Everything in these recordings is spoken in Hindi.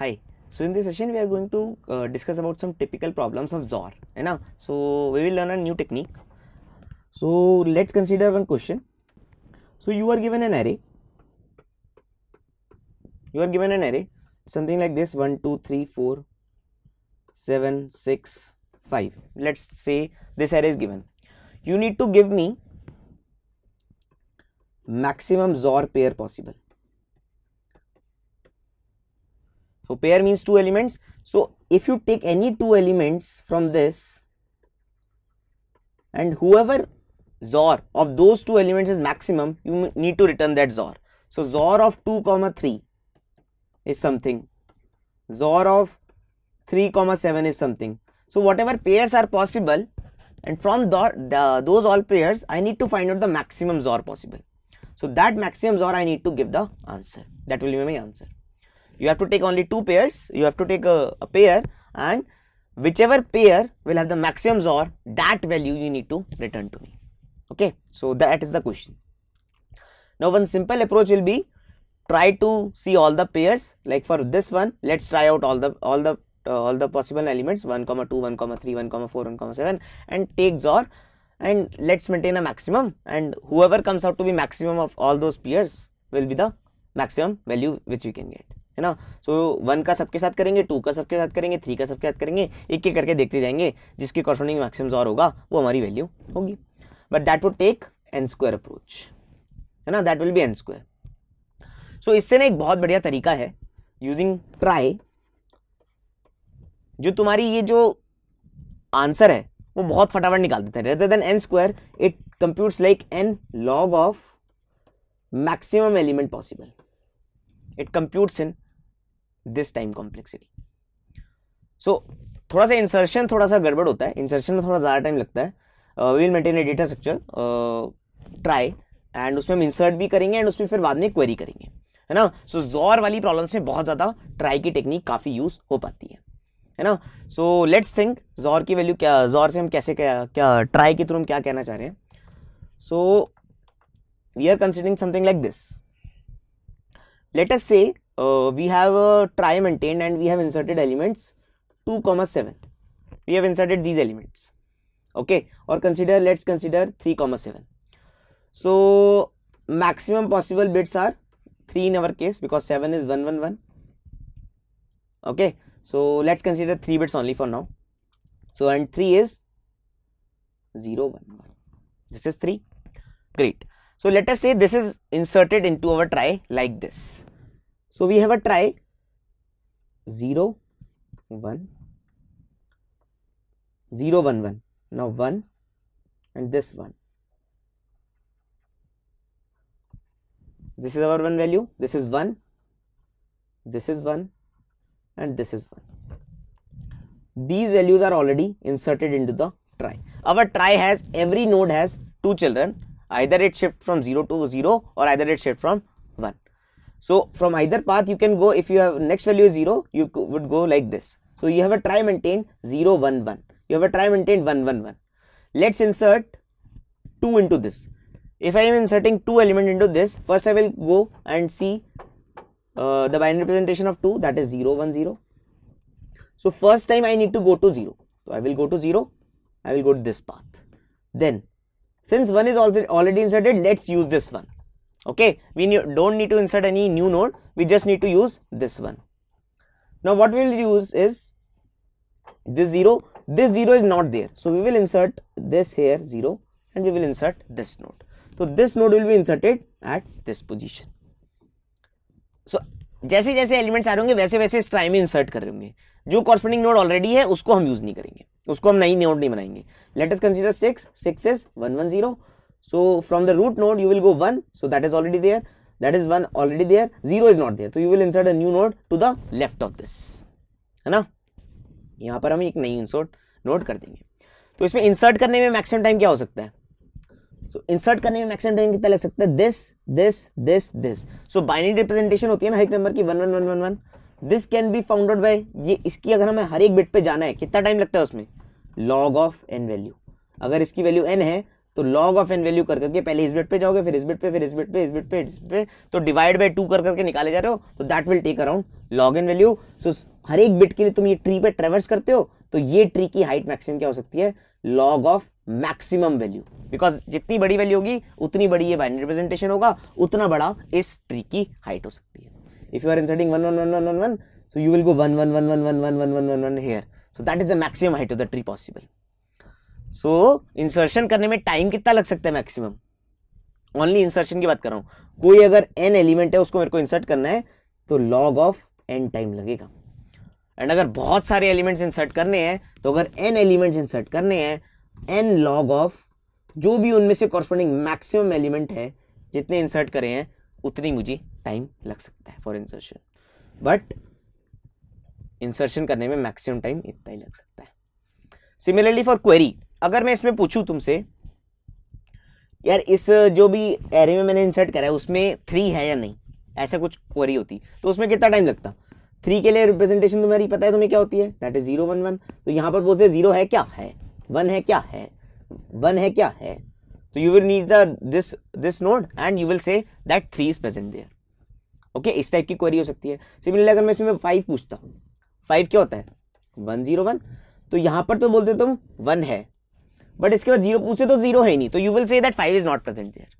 Hi. So in this session we are going to uh, discuss about some typical problems of ZOR. Right? Now, so we will learn a new technique. So let's consider one question. So you are given an array. You are given an array something like this 1 2 3 4 7 6 5. Let's say this array is given. You need to give me maximum ZOR pair possible. so pair means two elements so if you take any two elements from this and whoever zor of those two elements is maximum you need to return that zor so zor of 2 comma 3 is something zor of 3 comma 7 is something so whatever pairs are possible and from the, the, those all pairs i need to find out the maximum zor possible so that maximum zor i need to give the answer that will be my answer you have to take only two pairs you have to take a, a pair and whichever pair will have the maximum or that value you need to return to me okay so that is the question now one simple approach will be try to see all the pairs like for this one let's try out all the all the uh, all the possible elements 1 comma 2 1 comma 3 1 comma 4 1 comma 7 and take xor and let's maintain a maximum and whoever comes out to be maximum of all those pairs will be the maximum value which we can get है ना सो so, वन का सबके साथ करेंगे टू का सबके साथ करेंगे थ्री का सबके साथ करेंगे एक एक करके देखते जाएंगे जिसकी कॉर्सोनिंग मैक्सिमम और होगा वो हमारी वैल्यू होगी but that would take N square approach है ना that will be N square so इससे ना एक बहुत बढ़िया तरीका है यूजिंग ट्राई जो तुम्हारी ये जो आंसर है वो बहुत फटाफट निकाल देते हैं rather than N square it computes like N log of maximum element possible it computes in this time complexity so थोड़ा सा इंसर्शन थोड़ा सा गड़बड़ होता है इंसर्शन में थोड़ा ज़्यादा टाइम लगता है we will maintain a data structure trie and उसमें हम इंसर्ट भी करेंगे एंड उसमें फिर बाद में क्वेरी करेंगे है ना सो so, जोर वाली प्रॉब्लम्स में बहुत ज़्यादा ट्राई की टेक्निक काफ़ी यूज़ हो पाती है है ना सो लेट्स थिंक जोर की वैल्यू क्या जोर से हम कैसे क्या क्या ट्राई के थ्रू हम क्या कहना चाह रहे हैं so we are considering something like this let us say uh, we have a try maintained and we have inserted elements 2 comma 7 we have inserted these elements okay or consider let's consider 3 comma 7 so maximum possible bits are 3 in our case because 7 is 111 okay so let's consider 3 bits only for now so and 3 is 0 1 1 this is 3 great so let us say this is inserted into our try like this so we have a try 0, 1, 0, 1, 1. Now 1 and this 1. This is our 1 value, this is 1, this is 1 and this is 1. These values are already inserted into the try. Our try has, every node has two children, either it shift from 0 to 0 or either it shift from 1. So from either path you can go if you have next value is 0 you would go like this. So you have a try maintained 0 1 1 you have a try maintained 1 1 1. Let's insert 2 into this. If I am inserting 2 element into this first I will go and see uh, the binary representation of 2 that is 0 1 0. So first time I need to go to 0. So I will go to 0 I will go to this path. Then since 1 is also already inserted let's use this one okay we don't need to insert any new node we just need to use this one now what we will use is this zero this zero is not there so we will insert this here zero and we will insert this node so this node will be inserted at this position so जैसे जैसे एलिमेंट्स आ रहे होंगे वैसे वैसे इस ट्राई में इंसर्ट कर रहे होंगे जो कॉरस्पेंडिंग नोड ऑलरेडी है उसको हम यूज नहीं करेंगे उसको हम नई नोड नहीं बनाएंगे let us consider six six is one one zero so from the root node you will go 1 so that is already there that is 1 already there 0 is not there so you will insert a new node to the left of this है ना यहाँ पर हम एक नई इंसर्ट नोट कर देंगे तो इसमें इंसर्ट करने में मैक्सिमम टाइम क्या हो सकता है सो so, इंसर्ट करने में मैक्सिमम टाइम कितना लग सकता है this this this this so binary representation होती है ना हर एक नंबर की one one one one one this can be found out by ये इसकी अगर हमें हर एक बिट पे जाना है कितना टाइम लगता है उसमें लॉग ऑफ एन वैल्यू अगर इसकी वैल्यू एन है तो लॉग ऑफ एन वैल्यू कर करके पहले इस बिट पे जाओगे फिर इस बिट पे फिर इस बिट पे इस बिट पे इस पे तो डिवाइड बाय टू कर करके निकाले जा रहे हो तो that will take around log N value so हर एक बिट के लिए तुम ये ट्री पे ट्रेवर्स करते हो तो ये ट्री की हाइट मैक्सिमम क्या हो सकती है log of maximum value because जितनी बड़ी वैल्यू होगी उतनी बड़ी ये बाइनरी रिप्रेजेंटेशन होगा उतना बड़ा इस ट्री की हाइट हो सकती है if you are inserting one one one one one one so you will go one one one one one one one one one one here so that is the maximum height of the tree possible so so, insertion करने में टाइम कितना लग सकता है मैक्सिमम ओनली इंसर्शन की बात कर रहा हूँ कोई अगर एन एलिमेंट है उसको मेरे को इंसर्ट करना है तो लॉग ऑफ एन टाइम लगेगा एंड अगर बहुत सारे एलिमेंट्स इंसर्ट करने हैं तो अगर एन एलिमेंट्स इंसर्ट करने हैं एन लॉग ऑफ जो भी उनमें से कॉरस्पॉन्डिंग मैक्सिमम एलिमेंट है जितने इंसर्ट करे हैं उतनी मुझे टाइम लग सकता है फॉर इंसर्शन बट इंसर्शन करने में मैक्सिमम टाइम इतना ही लग सकता है सिमिलरली फॉर क्वेरी अगर मैं इसमें पूछूं तुमसे यार इस जो भी एरे में मैंने इंसर्ट करा है उसमें थ्री है या नहीं ऐसा कुछ क्वेरी होती तो उसमें कितना टाइम लगता थ्री के लिए रिप्रेजेंटेशन तुम्हारी पता है तुम्हें क्या होती है that is zero one one तो यहाँ पर बोलते जीरो है क्या है वन है क्या है वन है क्या है तो you will need the this this node and you will say that three is present there okay इस टाइप की क्वेरी हो सकती है सिमिलरली अगर मैं इसमें फाइव पूछता हूँ फाइव क्या होता है वन जीरो वन तो यहाँ पर तो बोलते तुम वन है बट इसके बाद जीरो पूछे तो जीरो है नहीं तो you will say that five is not present there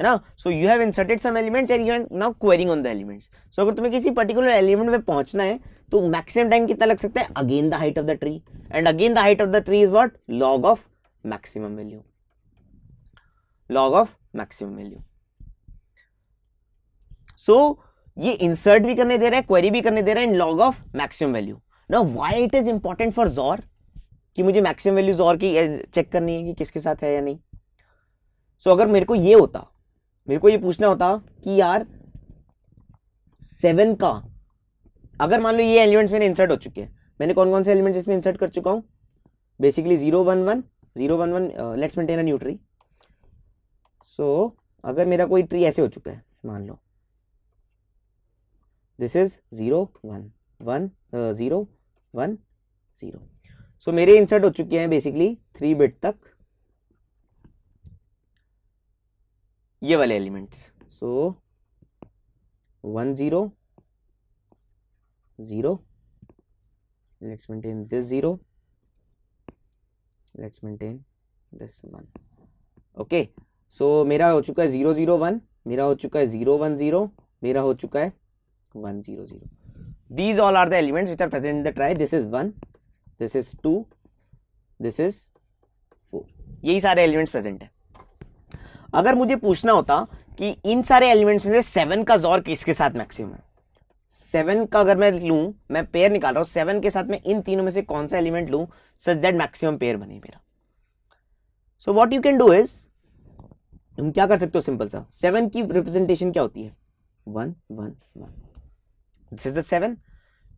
है ना so you have inserted some elements and you are now querying on the elements so अगर तुम्हें किसी पर्टिकुलर एलिमेंट में पहुंचना है तो मैक्सिमम टाइम कितना लग सकता है again the height of the tree and again the height of the tree is what log of maximum value log of maximum value so ये इंसर्ट भी करने दे रहा है क्वेरी भी करने दे रहा है in log of maximum value ना why it is important for XOR कि मुझे मैक्सिमम वैल्यूज और की चेक करनी है कि किसके साथ है या नहीं सो so, अगर मेरे को ये होता मेरे को ये पूछना होता कि यार सेवन का अगर मान लो ये एलिमेंट्स मैंने इंसर्ट हो चुके हैं मैंने कौन कौन से एलिमेंट्स इसमें इंसर्ट कर चुका हूँ basically zero one one zero one one let's maintain a new tree so अगर मेरा कोई ट्री ऐसे हो चुका है मान लो this is zero one one zero one zero so मेरे इंसर्ट हो चुके हैं बेसिकली थ्री बिट तक ये वाले element so one zero zero let's maintain this zero let's maintain this one okay so मेरा हो चुका है जीरो जीरो वन मेरा हो चुका है जीरो वन जीरो मेरा हो चुका है one zero zero these all are the elements which are present in the trie this is one this is two this is four यही सारे एलिमेंट्स प्रेजेंट है अगर मुझे पूछना होता कि इन सारे एलिमेंट्स में से सेवन का जोर किसके साथ मैक्सिमम है सेवन का अगर मैं लूं मैं पेयर निकाल रहा हूं सेवन के साथ में इन तीनों में से कौन सा एलिमेंट लू सच दैट मैक्सिमम पेयर बने मेरा so what you can do is तुम क्या कर सकते हो सिंपल सा सेवन की रिप्रेजेंटेशन क्या होती है one one one this is the seven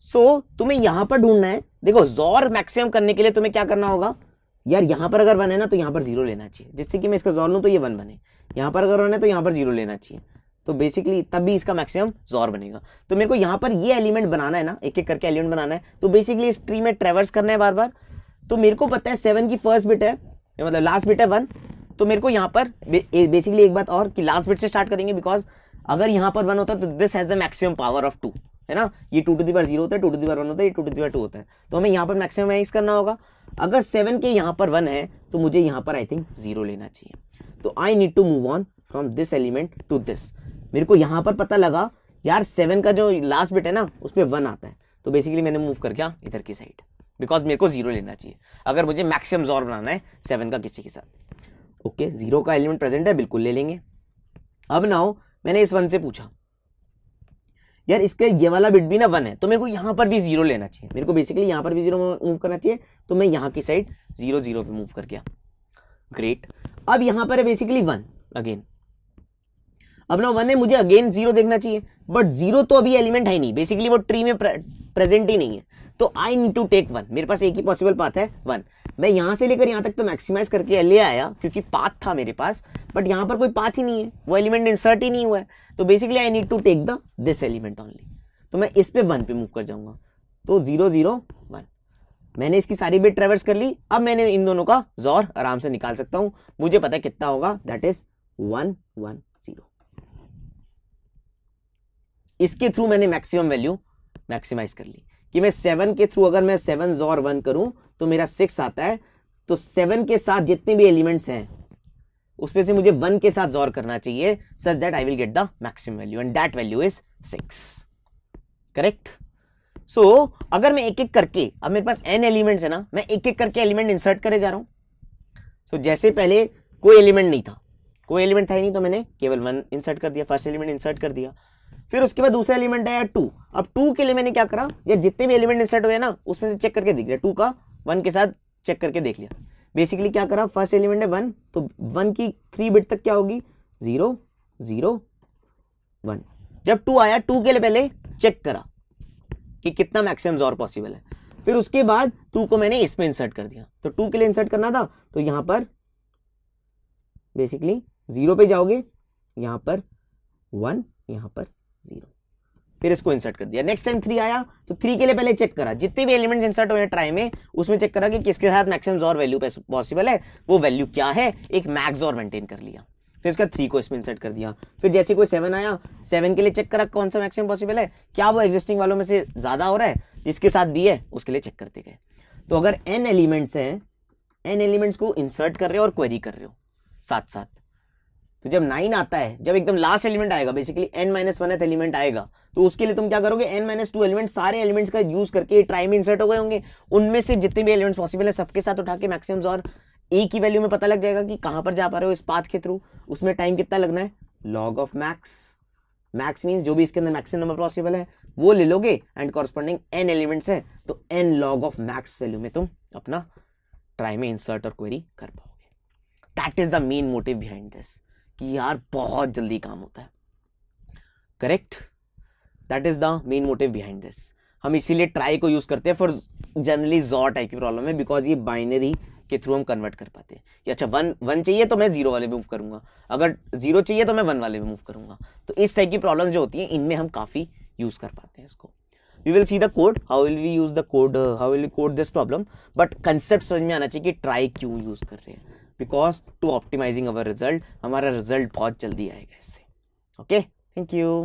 so so, तुम्हें यहां पर ढूंढना है देखो जोर मैक्सिमम करने के लिए तुम्हें क्या करना होगा यार यहां पर अगर वन है ना तो यहां पर जीरो लेना चाहिए जिससे कि मैं इसका जोर लूँ तो ये वन बने यहां पर अगर वन है तो यहां पर जीरो लेना चाहिए तो बेसिकली तब भी इसका मैक्सिमम जोर बनेगा तो मेरे को यहां पर ये एलिमेंट बनाना है ना एक एक करके एलिमेंट बनाना है तो बेसिकली इस ट्री में ट्रेवर्स करना है बार बार तो मेरे को पता है सेवन की फर्स्ट बिट है मतलब लास्ट बिट है वन तो मेरे को यहाँ पर बेसिकली एक बात और कि लास्ट बिट से स्टार्ट करेंगे बिकॉज अगर यहाँ पर वन होता तो this has the maximum power of two है ना ये टू टू दीवार जीरो होता है टू टू दीवार वन होता है ये टू टू दीवार टू होता है तो हमें यहाँ पर मैक्सिमाइज करना होगा अगर सेवन के यहाँ पर वन है तो मुझे यहाँ पर आई थिंक जीरो लेना चाहिए तो I need to move on from this element to this मेरे को यहाँ पर पता लगा यार सेवन का जो लास्ट बिट है ना उस पर वन आता है तो बेसिकली मैंने मूव कर गया इधर की साइड बिकॉज मेरे को जीरो लेना चाहिए अगर मुझे मैक्सिमम जोर बनाना है सेवन का किसी के साथ ओके okay, जीरो का एलिमेंट प्रेजेंट है बिल्कुल ले लेंगे अब ना हो मैंने इस वन से पूछा यार इसका ये वाला बिट भी ना वन है तो मेरे को यहाँ पर भी जीरो लेना चाहिए मेरे को बेसिकली यहाँ पर भी जीरो मूव करना चाहिए तो मैं यहाँ की साइड जीरो जीरो पे मूव कर गया ग्रेट अब यहाँ पर है बेसिकली वन अगेन अब ना वन है मुझे अगेन जीरो देखना चाहिए बट जीरो तो अभी एलिमेंट है नहीं बेसिकली वो ट्री में प्रेजेंट ही नहीं है तो I need to take one मेरे पास एक ही पॉसिबल पाथ है वन मैं यहाँ से लेकर यहाँ तक तो मैक्सिमाइज करके ले आया क्योंकि पाथ था मेरे पास बट यहाँ पर कोई पाथ ही नहीं है वो एलिमेंट इंसर्ट ही नहीं हुआ है तो basically I need to take the this element only तो मैं इस पे वन पे मूव कर जाऊंगा तो जीरो जीरो वन मैंने इसकी सारी बिट ट्रेवर्स कर ली अब मैंने इन दोनों का जोर आराम से निकाल सकता हूँ मुझे पता है कितना होगा that is one one zero इसके थ्रू मैंने मैक्सिमम वैल्यू मैक्सिमाइज कर ली कि मैं सेवन के थ्रू अगर मैं सेवन जोर वन करूं तो मेरा सिक्स आता है तो सेवन के साथ जितने भी एलिमेंट्स हैं उसमें से मुझे वन के साथ जोर करना चाहिए such that I will get the maximum value and that value is six correct so अगर मैं एक एक करके अब मेरे पास एन एलिमेंट्स है ना मैं एक एक करके एलिमेंट इंसर्ट करे जा रहा हूं सो so, जैसे पहले कोई एलिमेंट नहीं था कोई एलिमेंट था ही नहीं तो मैंने केवल वन इंसर्ट कर दिया फर्स्ट एलिमेंट इंसर्ट कर दिया फिर उसके बाद दूसरा एलिमेंट आया टू अब टू के लिए मैंने क्या करा ये जितने भी एलिमेंट इंसर्ट हुए ना उसमें से चेक करके देख लिया टू का वन के साथ चेक करके देख लिया बेसिकली क्या करा फर्स्ट एलिमेंट है वन तो वन की थ्री बिट तक क्या होगी जीरो जीरो वन जब टू आया टू के लिए पहले चेक करा कि कितना मैक्सिमम और पॉसिबल है फिर उसके बाद टू को मैंने इसमें इंसर्ट कर दिया तो टू के लिए इंसर्ट करना था तो यहां पर बेसिकली जीरो पे जाओगे यहां पर वन यहां पर जीरो फिर इसको इंसर्ट कर दिया नेक्स्ट टाइम थ्री आया तो थ्री के लिए पहले चेक करा जितने भी एलिमेंट्स इंसर्ट हुए ट्राई में उसमें चेक करा कि किसके साथ मैक्सिमम और वैल्यू पॉसिबल है वो वैल्यू क्या है एक मैक्स और मेंटेन कर लिया फिर उसका थ्री को इसमें इंसर्ट कर दिया फिर जैसे कोई सेवन आया सेवन के लिए चेक करा कौन सा मैक्सिमम पॉसिबल है क्या वो एग्जिस्टिंग वालों में से ज़्यादा हो रहा है जिसके साथ दी है उसके लिए चेक करते गए तो अगर एन एलिमेंट्स हैं एन एलिमेंट्स को इंसर्ट कर रहे हो और क्वेरी कर रहे हो साथ साथ तो जब नाइन आता है जब एकदम लास्ट एलिमेंट आएगा basically N minus one element आएगा तो उसके लिए तुम क्या करोगे एन माइनस टू एलिमेंट सारे एलिमेंट्स का यूज करके ट्राई में इंसर्ट हो गए होंगे उनमें से जितने भी एलिमेंट्स पॉसिबल है सबके साथ उठा के मैक्सिमम्स और ए की वैल्यू में पता लग जाएगा कि कहां पर जा पा रहे हो इस पाथ के थ्रू उसमें टाइम कितना लगना है log of max max means जो भी इसके अंदर मैक्सिमम नंबर पॉसिबल है वो ले लोगे एंड कॉरस्पॉन्डिंग एन एलिमेंट्स है तो N log of max value में तुम अपना ट्राई में इंसर्ट और क्वेरी कर पाओगे that is the main motive behind this कि यार बहुत जल्दी काम होता है correct that is the main motive behind this हम इसीलिए ट्राई को यूज करते हैं फॉर जनरली जॉ टाइप की प्रॉब्लम है बिकॉज ये बाइनरी के थ्रू हम कन्वर्ट कर पाते हैं कि अच्छा वन वन चाहिए तो मैं जीरो वाले में मूव करूंगा अगर जीरो चाहिए तो मैं वन वाले भी मूव करूंगा तो इस टाइप की प्रॉब्लम जो होती है इनमें हम काफ़ी यूज़ कर पाते हैं इसको we will see the code how will we use the code how will code this problem but concept समझ में आना चाहिए कि ट्राई क्यों यूज़ कर रहे हैं because to optimizing our result हमारा रिजल्ट बहुत जल्दी आएगा इससे ओके थैंक यू